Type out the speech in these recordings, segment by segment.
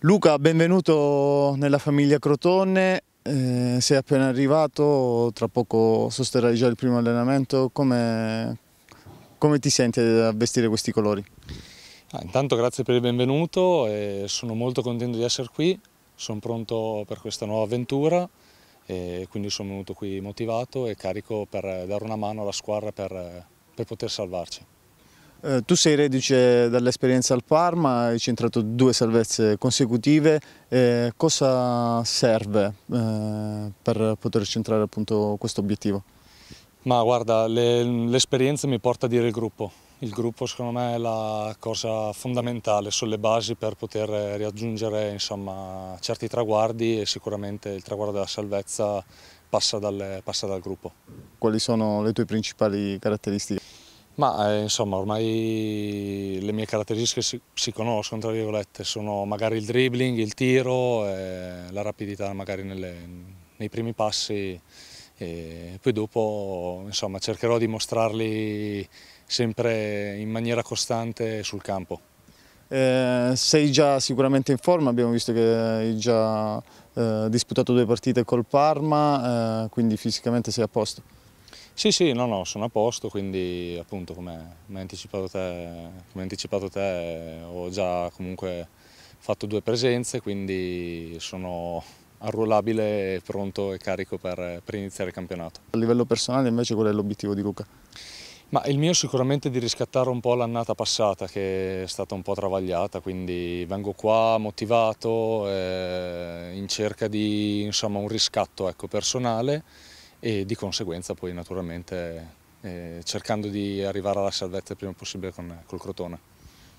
Luca, benvenuto nella famiglia Crotone, eh, sei appena arrivato, tra poco sosterrai già il primo allenamento, come, come ti senti a vestire questi colori? Ah, intanto grazie per il benvenuto, sono molto contento di essere qui, sono pronto per questa nuova avventura e quindi sono venuto qui motivato e carico per dare una mano alla squadra per per poter salvarci. Eh, tu sei reduce dall'esperienza al Parma, hai centrato due salvezze consecutive, eh, cosa serve eh, per poter centrare appunto questo obiettivo? Ma guarda, l'esperienza le, mi porta a dire il gruppo, il gruppo secondo me è la cosa fondamentale, sono le basi per poter raggiungere insomma, certi traguardi e sicuramente il traguardo della salvezza passa dal, passa dal gruppo. Quali sono le tue principali caratteristiche? Ma eh, insomma ormai le mie caratteristiche si, si, conoscono, tra virgolette, sono magari il dribbling, il tiro, eh, la rapidità magari nelle, nei primi passi e poi dopo insomma, cercherò di mostrarli sempre in maniera costante sul campo. Eh, sei già sicuramente in forma, abbiamo visto che hai già eh, disputato due partite col Parma, eh, quindi fisicamente sei a posto. Sì, sì, no, no, sono a posto, quindi appunto come hai anticipato te, anticipato te ho già comunque fatto due presenze, quindi sono arruolabile, pronto e carico per, per iniziare il campionato. A livello personale invece qual è l'obiettivo di Luca? Ma il mio è sicuramente di riscattare un po' l'annata passata che è stata un po' travagliata, quindi vengo qua motivato, eh, in cerca di insomma, un riscatto ecco, personale e di conseguenza poi naturalmente eh, cercando di arrivare alla salvezza il prima possibile con, col Crotone.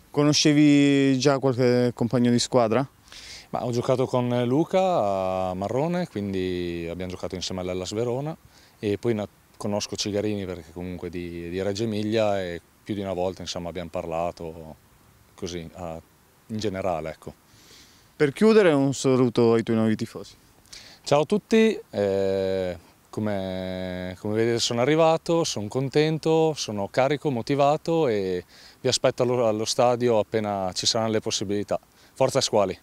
Conoscevi già qualche compagno di squadra? Ma ho giocato con Luca a Marrone, quindi abbiamo giocato insieme all'Ellas Verona e poi conosco Cigarini perché comunque di, di Reggio Emilia e più di una volta insomma, abbiamo parlato così a, in generale. Ecco. Per chiudere un saluto ai tuoi nuovi tifosi. Ciao a tutti, eh, come, come vedete sono arrivato, sono contento, sono carico, motivato e vi aspetto allo, allo stadio appena ci saranno le possibilità. Forza Squali!